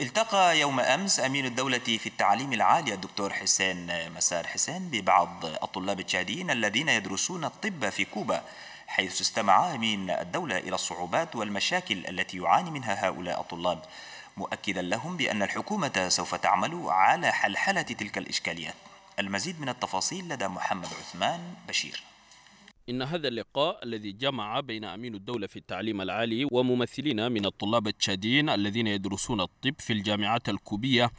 التقى يوم أمس أمين الدولة في التعليم العالي الدكتور حسين مسار حسين ببعض الطلاب التشاديين الذين يدرسون الطب في كوبا حيث استمع أمين الدولة إلى الصعوبات والمشاكل التي يعاني منها هؤلاء الطلاب مؤكدا لهم بأن الحكومة سوف تعمل على حلحلة تلك الإشكاليات المزيد من التفاصيل لدى محمد عثمان بشير إن هذا اللقاء الذي جمع بين أمين الدولة في التعليم العالي وممثلين من الطلاب التشاديين الذين يدرسون الطب في الجامعات الكوبية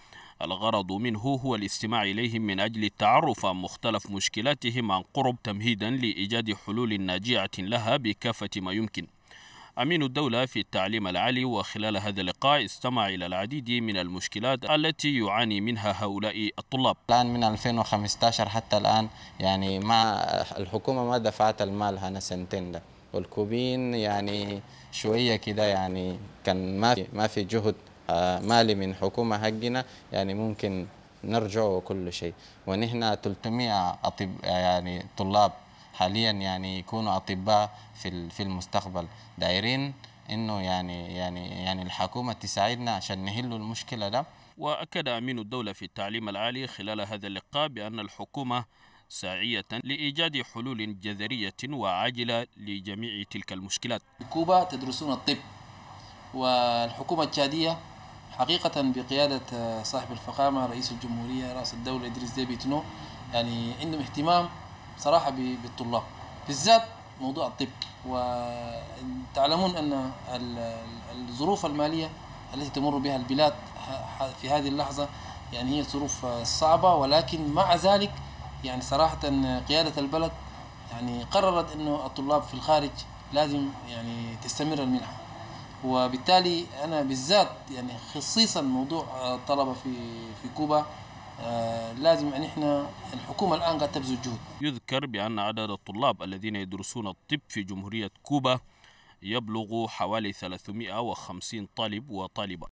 الغرض منه هو الاستماع إليهم من أجل التعرف عن مختلف مشكلاتهم عن قرب تمهيدا لإيجاد حلول ناجعة لها بكافة ما يمكن أمين الدولة في التعليم العالي وخلال هذا اللقاء استمع إلى العديد من المشكلات التي يعاني منها هؤلاء الطلاب الآن من 2015 حتى الآن يعني ما الحكومة ما دفعت المال هنا سنتين ده والكوبين يعني شوية كده يعني كان ما في ما في جهد آه، مالي من حكومة حقنا يعني ممكن نرجع وكل شيء ونحن 300 أطب يعني طلاب حاليا يعني يكونوا اطباء في في المستقبل دايرين انه يعني يعني يعني الحكومه تساعدنا عشان نحلوا المشكله ده واكد امين الدوله في التعليم العالي خلال هذا اللقاء بان الحكومه ساعية لإيجاد حلول جذرية وعاجلة لجميع تلك المشكلات كوبا تدرسون الطب والحكومة التشادية حقيقة بقيادة آه، صاحب الفخامة رئيس الجمهورية راس الدولة إدريس ديبي تنو يعني عندهم اهتمام بصراحه بالطلاب بالذات موضوع الطب وتعلمون ان الظروف الماليه التي تمر بها البلاد في هذه اللحظه يعني هي ظروف صعبه ولكن مع ذلك يعني صراحه قياده البلد يعني قررت انه الطلاب في الخارج لازم يعني تستمر المنحه وبالتالي انا بالذات يعني خصيصا موضوع الطلبه في في كوبا آه، لازم يعني إحنا الحكومة الآن قاعدة تبذل جهود يذكر بأن عدد الطلاب الذين يدرسون الطب في جمهورية كوبا يبلغ حوالي 350 طالب وطالبة